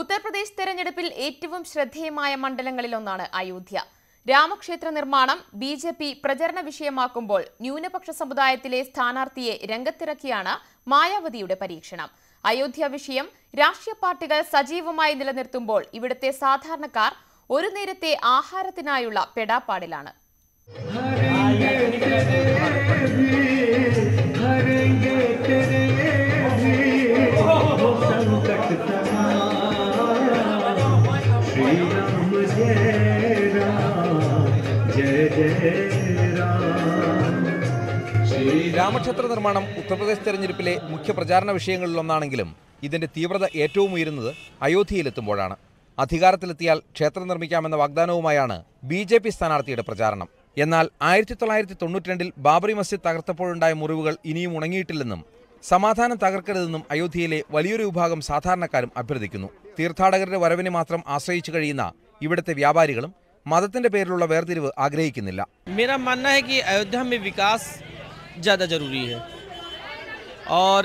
ഉത്തർപ്രദേശ് തെരഞ്ഞെടുപ്പിൽ ഏറ്റവും ശ്രദ്ധേയമായ മണ്ഡലങ്ങളിലൊന്നാണ് അയോധ്യ രാമക്ഷേത്ര നിർമ്മാണം ബി ജെ പി പ്രചരണ വിഷയമാക്കുമ്പോൾ ന്യൂനപക്ഷ സമുദായത്തിലെ സ്ഥാനാർത്ഥിയെ രംഗത്തിറക്കിയാണ് മായാവതിയുടെ പരീക്ഷണം അയോധ്യ വിഷയം രാഷ്ട്രീയ പാർട്ടികൾ സജീവമായി നിലനിർത്തുമ്പോൾ ഇവിടുത്തെ സാധാരണക്കാർ ഒരു നേരത്തെ ആഹാരത്തിനായുള്ള പെടാപ്പാടിലാണ് രാമക്ഷേത്ര നിർമ്മാണം ഉത്തർപ്രദേശ് തെരഞ്ഞെടുപ്പിലെ മുഖ്യ പ്രചാരണ വിഷയങ്ങളിലൊന്നാണെങ്കിലും ഇതിന്റെ തീവ്രത ഏറ്റവും ഉയരുന്നത് അയോധ്യയിലെത്തുമ്പോഴാണ് അധികാരത്തിലെത്തിയാൽ ക്ഷേത്രം നിർമ്മിക്കാമെന്ന വാഗ്ദാനവുമായാണ് ബി ജെ പി സ്ഥാനാർത്ഥിയുടെ പ്രചാരണം എന്നാൽ ആയിരത്തി തൊള്ളായിരത്തി തൊണ്ണൂറ്റിരണ്ടിൽ ബാബറി മസ്ജിദ് തകർത്തപ്പോഴുണ്ടായ മുറിവുകൾ ഇനിയും ഉണങ്ങിയിട്ടില്ലെന്നും സമാധാനം തകർക്കരുതെന്നും അയോധ്യയിലെ വലിയൊരു വിഭാഗം സാധാരണക്കാരും അഭ്യർത്ഥിക്കുന്നു തീർത്ഥാടകരുടെ വരവിനെ മാത്രം ആശ്രയിച്ചു കഴിയുന്ന ഇവിടുത്തെ വ്യാപാരികളും മതത്തിന്റെ പേരിലുള്ള വേർതിരിവ് ആഗ്രഹിക്കുന്നില്ല मेरा मानना है कि अयोध्या में विकास ज़्यादा ज़रूरी है और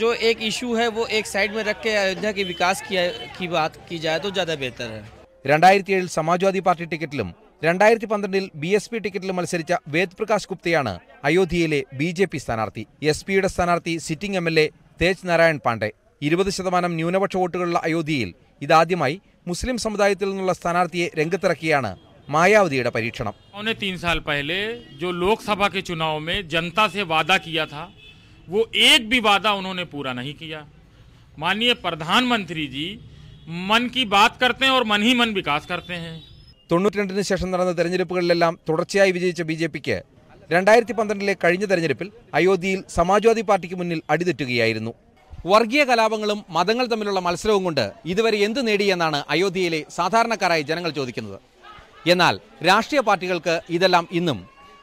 जो एक इशू है वो एक साइड में रख के अयोध्या के विकास की, की बात की जाए तो ज़्यादा बेहतर है രണ്ടായിരത്തി ഏഴിൽ സമാജ്വാദി പാർട്ടി ടിക്കറ്റിലും രണ്ടായിരത്തി പന്ത്രണ്ടിൽ ബി എസ് പി ടിക്കറ്റിലും മത്സരിച്ച വേദ് പ്രകാശ് ഗുപ്തയാണ് അയോധ്യയിലെ ബി ജെ പി സ്ഥാനാർത്ഥി എസ് പിയുടെ സ്ഥാനാർത്ഥി sitting M L A Tej Narayan Pandey ഇരുപത് ശതമാനം ന്യൂനപക്ഷ വോട്ടുകളുള്ള അയോധ്യയിൽ ഇതാദ്യമായി മുസ്ലിം സമുദായത്തിൽ നിന്നുള്ള സ്ഥാനാർത്ഥിയെ രംഗത്തിറക്കിയാണ് മായാവതിയുടെ പരീക്ഷണം തീൻ സാൽ साल पहले जो लोकसभा के चुनाव में जनता से वादा किया था वो एक भी वादा उन्होंने पूरा नहीं किया माननीय प्रधानमंत्री जी मन की बात करते हैं और मन ही मन विकास करते हैं തൊണ്ണൂറ്റിരണ്ടിന് ശേഷം നടന്ന തെരഞ്ഞെടുപ്പുകളിലെല്ലാം തുടർച്ചയായി വിജയിച്ച ബി ജെ പിക്ക് രണ്ടായിരത്തി പന്ത്രണ്ടിലെ കഴിഞ്ഞ തെരഞ്ഞെടുപ്പിൽ അയോധ്യയിൽ സമാജ്വാദി പാർട്ടിക്ക് മുന്നിൽ അടിതെറ്റുകയായിരുന്നു വർഗീയ കലാപങ്ങളും മതങ്ങൾ തമ്മിലുള്ള മത്സരവും കൊണ്ട് ഇതുവരെ എന്ത് നേടിയെന്നാണ് അയോധ്യയിലെ സാധാരണക്കാരായ ജനങ്ങൾ ചോദിക്കുന്നത് എന്നാൽ രാഷ്ട്രീയ പാർട്ടികൾക്ക് ഇതെല്ലാം ഇന്നും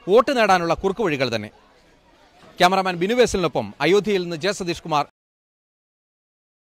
വോട്ട് നേടാനുള്ള കുറുക്കുവഴികൾ തന്നെ ക്യാമറാമാൻ ബിനുവേസലിനൊപ്പം അയോധ്യയിൽ നിന്ന് ജെ സതീഷ് കുമാർ